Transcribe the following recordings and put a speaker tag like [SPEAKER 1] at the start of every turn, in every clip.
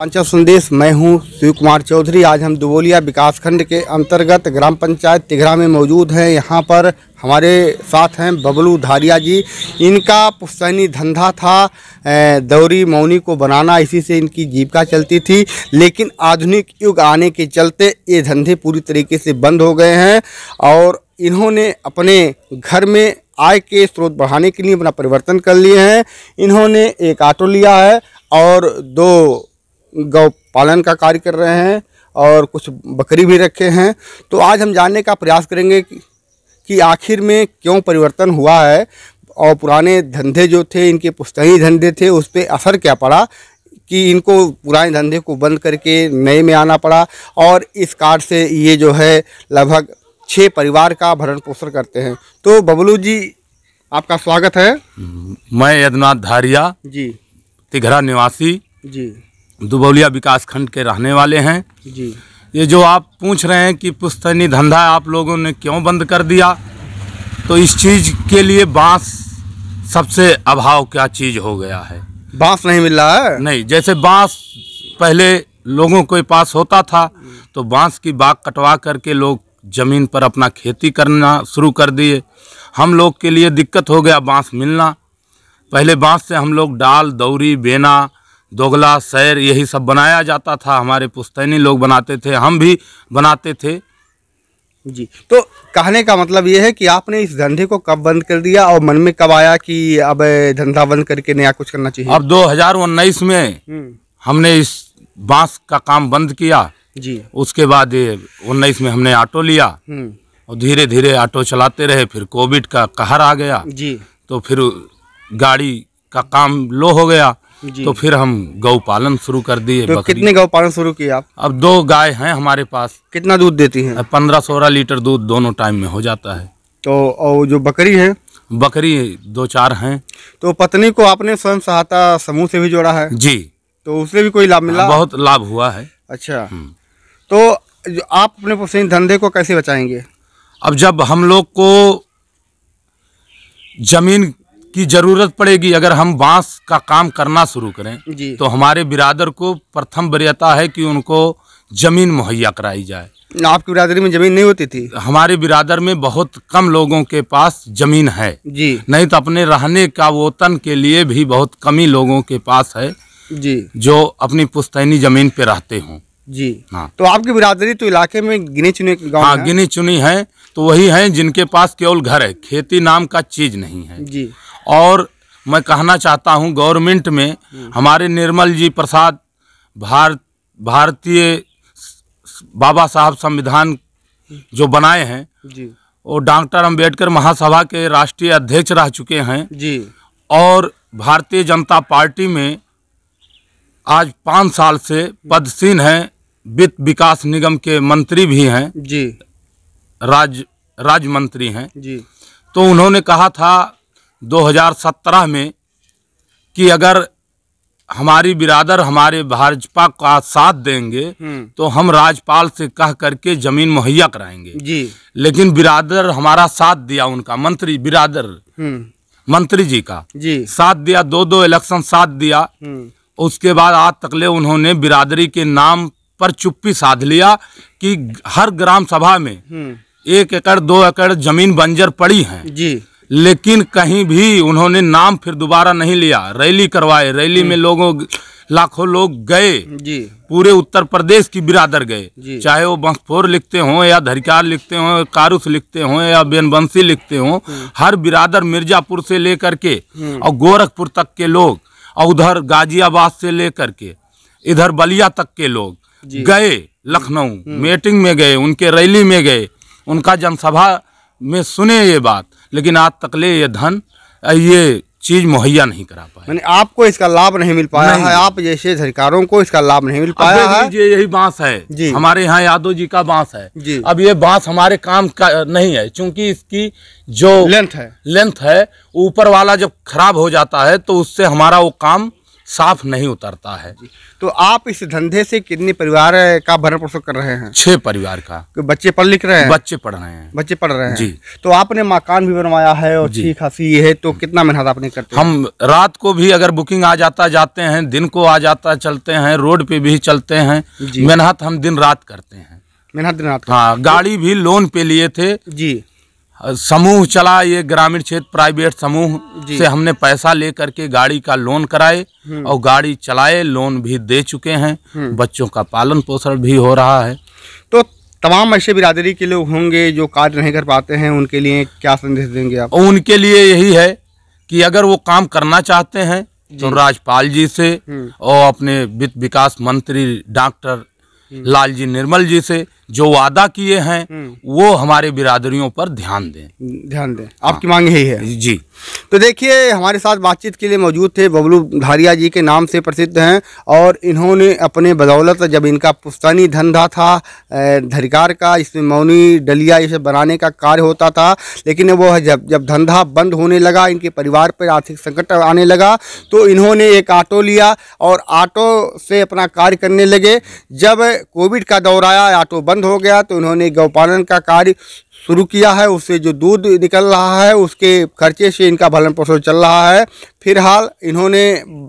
[SPEAKER 1] पंचायत संदेश मैं हूं शिव कुमार चौधरी आज हम दुबोलिया विकासखंड के अंतर्गत ग्राम पंचायत तिघरा में मौजूद हैं यहां पर हमारे साथ हैं बबलू धारिया जी इनका पुस्तैनी धंधा था दौरी मौनी को बनाना इसी से इनकी जीविका चलती थी लेकिन आधुनिक युग आने के चलते ये धंधे पूरी तरीके से बंद हो गए हैं और इन्होंने अपने घर में आय के स्रोत बढ़ाने के लिए अपना परिवर्तन कर लिए हैं इन्होंने एक ऑटो लिया है और दो गौ पालन का कार्य कर रहे हैं और कुछ बकरी भी रखे हैं तो आज हम जानने का प्रयास करेंगे कि आखिर में क्यों परिवर्तन हुआ है और पुराने धंधे जो थे इनके पुस्तकी धंधे थे उस पर असर क्या पड़ा कि इनको पुराने धंधे को बंद करके नए में आना पड़ा और इस कार्ड से ये जो है लगभग छः परिवार का भरण पोषण करते हैं तो बबलू जी आपका स्वागत
[SPEAKER 2] है मैं यदनाथ धारिया जी तिघरा निवासी जी दुबौलिया विकास खंड के रहने वाले हैं जी ये जो आप पूछ रहे हैं कि पुस्तनी धंधा आप लोगों ने क्यों बंद कर दिया तो इस चीज़ के लिए बांस सबसे अभाव क्या चीज़ हो गया है बांस नहीं मिल रहा है नहीं जैसे बांस पहले लोगों के पास होता था तो बांस की बाग कटवा करके लोग ज़मीन पर अपना खेती करना शुरू कर दिए हम लोग के लिए दिक्कत हो गया बांस मिलना पहले बांस से हम लोग डाल दौरी बेना दोगला सैर यही सब बनाया जाता था हमारे पुस्तैनी लोग बनाते थे हम भी बनाते थे जी
[SPEAKER 1] तो कहने का मतलब ये है कि आपने इस धंधे को कब बंद कर दिया और मन में कब आया कि अब धंधा बंद करके नया कुछ करना चाहिए अब
[SPEAKER 2] दो हजार उन्नीस में हम्म। हमने इस बांस का काम बंद किया जी उसके बाद उन्नीस में हमने ऑटो लिया हम्म। और धीरे धीरे ऑटो चलाते रहे फिर कोविड का कहर आ गया जी तो फिर गाड़ी का काम लो हो गया तो फिर हम गौ पालन शुरू कर दिए तो कितने गौ
[SPEAKER 1] पालन शुरू किए आप
[SPEAKER 2] अब दो गाय हैं हमारे पास कितना दूध देती हैं पंद्रह सोलह लीटर दूध दोनों टाइम में हो जाता है तो और जो बकरी है बकरी दो चार हैं
[SPEAKER 1] तो पत्नी को आपने स्वयं सहायता समूह से भी जोड़ा है जी तो उससे भी कोई लाभ मिला बहुत
[SPEAKER 2] लाभ हुआ है अच्छा हम्म।
[SPEAKER 1] तो आप अपने धंधे को कैसे
[SPEAKER 2] बचाएंगे अब जब हम लोग को जमीन की जरूरत पड़ेगी अगर हम बांस का काम करना शुरू करें तो हमारे बिरादर को प्रथम वरीयता है कि उनको जमीन मुहैया कराई जाए
[SPEAKER 1] आपकी बिरादरी में जमीन नहीं होती
[SPEAKER 2] थी हमारे बिरादर में बहुत कम लोगों के पास जमीन है जी नहीं तो अपने रहने का वोतन के लिए भी बहुत कमी लोगों के पास है जी जो अपनी पुस्तैनी जमीन पे रहते हों जी हाँ तो आपकी बिरादरी तो इलाके में गिने चुने गाँव हाँ गिनी चुनी है तो वही है जिनके पास केवल घर है खेती नाम का चीज नहीं है जी और मैं कहना चाहता हूं गवर्नमेंट में हमारे निर्मल जी प्रसाद भारत भारतीय बाबा साहब संविधान जो बनाए हैं जी वो डॉक्टर अंबेडकर महासभा के राष्ट्रीय अध्यक्ष रह चुके हैं जी और भारतीय जनता पार्टी में आज पाँच साल से पदसीन हैं वित्त विकास निगम के मंत्री भी हैं जी राज राज्य मंत्री हैं जी तो उन्होंने कहा था 2017 में कि अगर हमारी बिरादर हमारे भाजपा का साथ देंगे हम्म। तो हम राजपाल से कह करके जमीन मुहैया कराएंगे जी लेकिन बिरादर हमारा साथ दिया उनका मंत्री बिरादर हम्म। मंत्री जी का जी साथ दिया दो दो इलेक्शन साथ दिया हम्म। उसके बाद आज तकले उन्होंने बिरादरी के नाम पर चुप्पी साध लिया कि हर ग्राम सभा में एक एकड़ दो एकड़ जमीन बंजर पड़ी है जी लेकिन कहीं भी उन्होंने नाम फिर दोबारा नहीं लिया रैली करवाए रैली में हम्म। लोगों लाखों लोग गए जी पूरे उत्तर प्रदेश की बिरादर गए चाहे वो बंसफोर लिखते हों या धरिकार लिखते हों कारुस लिखते हों या बेनबंसी लिखते हों हम्म। हर बिरादर मिर्जापुर से लेकर के हम्म। और गोरखपुर तक के लोग और उधर गाजियाबाद से लेकर के इधर बलिया तक के लोग गए लखनऊ मीटिंग में गए उनके रैली में गए उनका जनसभा में सुने ये बात लेकिन आज तकले ये धन ये चीज मुहैया नहीं करा पाए मैंने आपको इसका लाभ नहीं मिल पाया नहीं। है आप जैसे सरकारों को इसका
[SPEAKER 1] लाभ नहीं मिल पाया है
[SPEAKER 2] ये यही बांस है जी हमारे यहाँ यादव जी का बांस है जी अब ये बांस हमारे काम का नहीं है क्योंकि इसकी जो लेंथ है लेंथ है ऊपर वाला जब खराब हो जाता है तो उससे हमारा वो काम साफ नहीं उतरता है तो
[SPEAKER 1] आप इस धंधे से कितने परिवार का भरण पोषण कर रहे हैं छह परिवार का बच्चे पढ़ लिख रहे हैं बच्चे
[SPEAKER 2] पढ़ रहे हैं बच्चे पढ़ रहे हैं जी
[SPEAKER 1] तो आपने मकान भी बनवाया है और अच्छी खासी है तो कितना मेहनत आपने करते हम
[SPEAKER 2] रात को भी अगर बुकिंग आ जाता जाते हैं दिन को आ जाता चलते हैं रोड पे भी चलते हैं मेहनत हम दिन रात करते हैं मेहनत दिन रात हाँ गाड़ी भी लोन पे लिए थे जी समूह चला ये ग्रामीण क्षेत्र प्राइवेट समूह से हमने पैसा लेकर के गाड़ी का लोन कराए हम्म। और गाड़ी चलाए लोन भी दे चुके हैं हम्म। बच्चों का पालन पोषण भी हो रहा है तो तमाम ऐसे बिरादरी के लोग होंगे जो कार्य नहीं कर पाते हैं उनके लिए क्या संदेश देंगे आप उनके लिए यही है कि अगर वो काम करना चाहते हैं तो राजपाल जी से हम्म। और अपने वित्त विकास मंत्री डॉक्टर लाल जी निर्मल जी से जो वादा किए हैं हम्म। वो हमारे बिरादरियों पर ध्यान दें ध्यान दें आपकी हाँ। मांग यही है जी तो देखिए
[SPEAKER 1] हमारे साथ बातचीत के लिए मौजूद थे बबलू धारिया जी के नाम से प्रसिद्ध हैं और इन्होंने अपने बदौलत जब इनका पुस्तानी धंधा था धरिकार का इसमें मौनी डलिया इसे बनाने का कार्य होता था लेकिन वो जब जब धंधा बंद होने लगा इनके परिवार पर आर्थिक संकट आने लगा तो इन्होंने एक ऑटो लिया और ऑटो से अपना कार्य करने लगे जब कोविड का दौर आया ऑटो बंद बंद हो गया तो इन्होंने गौपालन का कार्य शुरू किया है उससे जो दूध निकल रहा है उसके खर्चे से इनका भलन पोषण चल रहा है फिलहाल इन्होंने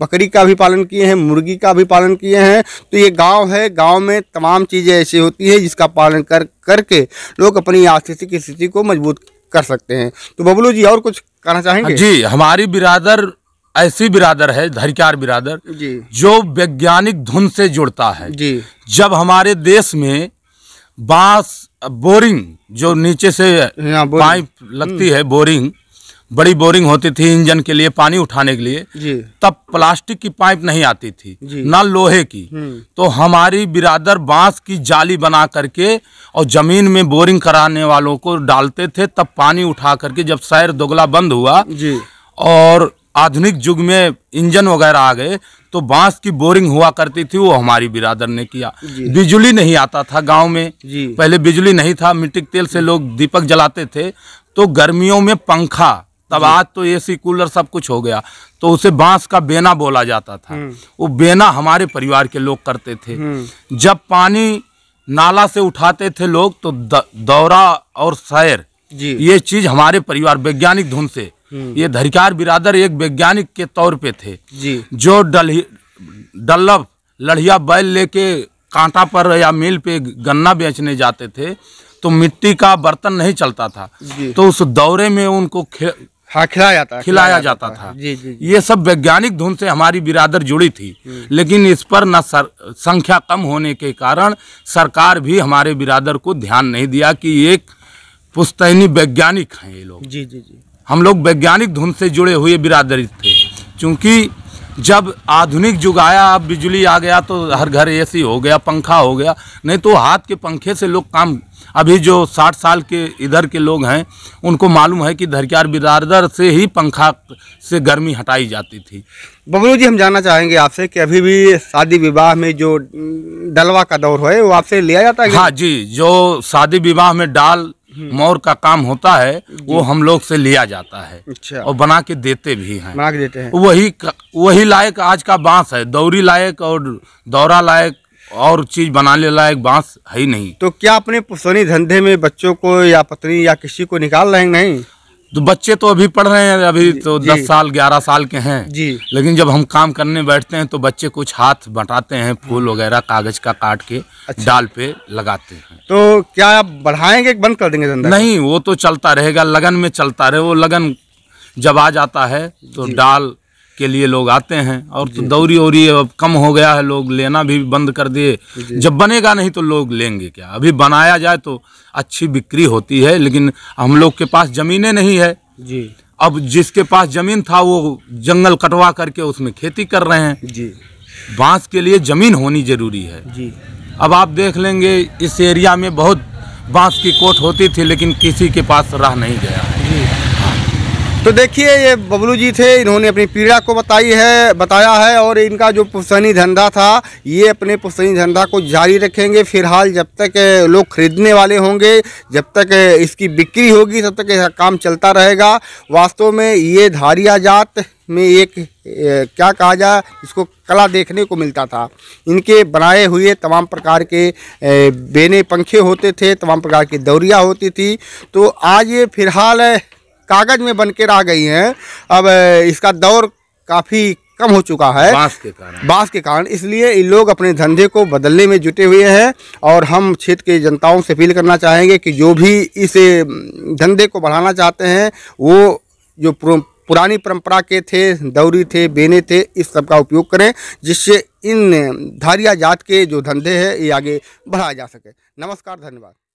[SPEAKER 1] बकरी का भी पालन किए हैं मुर्गी का भी पालन किए हैं तो ये गांव है गांव में तमाम चीज़ें ऐसी होती हैं जिसका पालन कर करके लोग
[SPEAKER 2] अपनी आर्थिक स्थिति को मजबूत कर सकते हैं तो बबलू जी और कुछ कहना चाहेंगे जी हमारी बिरादर ऐसी बिरादर है धरिकार बिरादर जी जो वैज्ञानिक धुन से जुड़ता है जी जब हमारे देश में बांस बोरिंग जो नीचे से पाइप लगती हम्म। है बोरिंग बड़ी बोरिंग होती थी इंजन के लिए पानी उठाने के लिए तब प्लास्टिक की पाइप नहीं आती थी ना लोहे की हम्म। तो हमारी बिरादर बांस की जाली बना करके और जमीन में बोरिंग कराने वालों को डालते थे तब पानी उठा करके जब शहर दोगला बंद हुआ और आधुनिक युग में इंजन वगैरह आ गए तो बांस की बोरिंग हुआ करती थी वो हमारी बिरादर ने किया बिजली नहीं आता था गांव में पहले बिजली नहीं था मिट्टी तेल से लोग दीपक जलाते थे तो गर्मियों में पंखा तब आज तो एसी कूलर सब कुछ हो गया तो उसे बांस का बेना बोला जाता था हम्म। वो बेना हमारे परिवार के लोग करते थे हम्म। जब पानी नाला से उठाते थे लोग तो दौरा और शैर ये चीज हमारे परिवार वैज्ञानिक धुन से ये धरिकार बिरादर एक वैज्ञानिक के तौर पे थे जी जो डल्लभ डल्लब लड़िया बैल लेके कांटा पर या मिल पे गन्ना बेचने जाते थे तो मिट्टी का बर्तन नहीं चलता था तो उस दौरे में उनको हाँ खिलाया जाता खिलाया जाता था जी जी ये सब वैज्ञानिक धुन से हमारी बिरादर जुड़ी थी हम्म। लेकिन इस पर न सर, संख्या कम होने के कारण सरकार भी हमारे बिरादर को ध्यान नहीं दिया कि एक पुस्तैनी वैज्ञानिक हैं
[SPEAKER 1] ये लोग जी जी जी
[SPEAKER 2] हम लोग वैज्ञानिक धुन से जुड़े हुए बिरादरी थे क्योंकि जब आधुनिक युग आया अब बिजली आ गया तो हर घर एसी हो गया पंखा हो गया नहीं तो हाथ के पंखे से लोग काम अभी जो साठ साल के इधर के लोग हैं उनको मालूम है कि धरकियार बिरादर से ही पंखा से गर्मी हटाई जाती थी बबलू जी हम जानना चाहेंगे आपसे कि अभी भी शादी विवाह में
[SPEAKER 1] जो डलवा का दौर है वो
[SPEAKER 2] आपसे लिया जाता है हाँ जी जो शादी विवाह में डाल हम्म। मोर का काम होता है वो हम लोग से लिया जाता
[SPEAKER 1] है अच्छा। और
[SPEAKER 2] बना के देते भी हैं बना के देते हैं वही वही लायक आज का बांस है दौरी लायक और दौरा लायक और चीज बनाने लायक बांस है ही नहीं तो क्या अपने पुस्तनी धंधे में बच्चों को या पत्नी या किसी को निकाल रहे नहीं तो बच्चे तो अभी पढ़ रहे हैं अभी तो दस साल ग्यारह साल के हैं जी लेकिन जब हम काम करने बैठते हैं तो बच्चे कुछ हाथ बटाते हैं फूल हम्म। वगैरह कागज का काट के अच्छा। डाल पे लगाते हैं
[SPEAKER 1] तो क्या आप बढ़ाएंगे बंद कर
[SPEAKER 2] देंगे धंधा नहीं वो तो चलता रहेगा लगन में चलता रहे वो लगन जब आ जाता है तो डाल के लिए लोग आते हैं और तो दौरी ओरी अब कम हो गया है लोग लेना भी बंद कर दिए जब बनेगा नहीं तो लोग लेंगे क्या अभी बनाया जाए तो अच्छी बिक्री होती है लेकिन हम लोग के पास जमीने नहीं है जी अब जिसके पास ज़मीन था वो जंगल कटवा करके उसमें खेती कर रहे हैं जी बांस के लिए ज़मीन होनी ज़रूरी है जी अब आप देख लेंगे इस एरिया में बहुत बांस की कोट होती थी लेकिन किसी के पास रह नहीं गया जी तो देखिए ये बबलू जी थे
[SPEAKER 1] इन्होंने अपनी पीड़ा को बताई है बताया है और इनका जो पुस्तनी धंधा था ये अपने पुस्तनी धंधा को जारी रखेंगे फिलहाल जब तक लोग खरीदने वाले होंगे जब तक इसकी बिक्री होगी तब तक यह काम चलता रहेगा वास्तव में ये धारिया जात में एक ए, क्या कहा जाए इसको कला देखने को मिलता था इनके बनाए हुए तमाम प्रकार के बेने पंखे होते थे तमाम प्रकार की दौरिया होती थी तो आज ये फिलहाल कागज़ में बन के रह गई हैं अब इसका दौर काफ़ी कम हो चुका है बांस के कारण बांस के कारण इसलिए इन लोग अपने धंधे को बदलने में जुटे हुए हैं और हम क्षेत्र के जनताओं से अपील करना चाहेंगे कि जो भी इस धंधे को बढ़ाना चाहते हैं वो जो पुरानी परंपरा के थे दौरी थे बेने थे इस सब का उपयोग करें जिससे इन धारिया जात के जो धंधे हैं ये आगे बढ़ाया जा सके नमस्कार धन्यवाद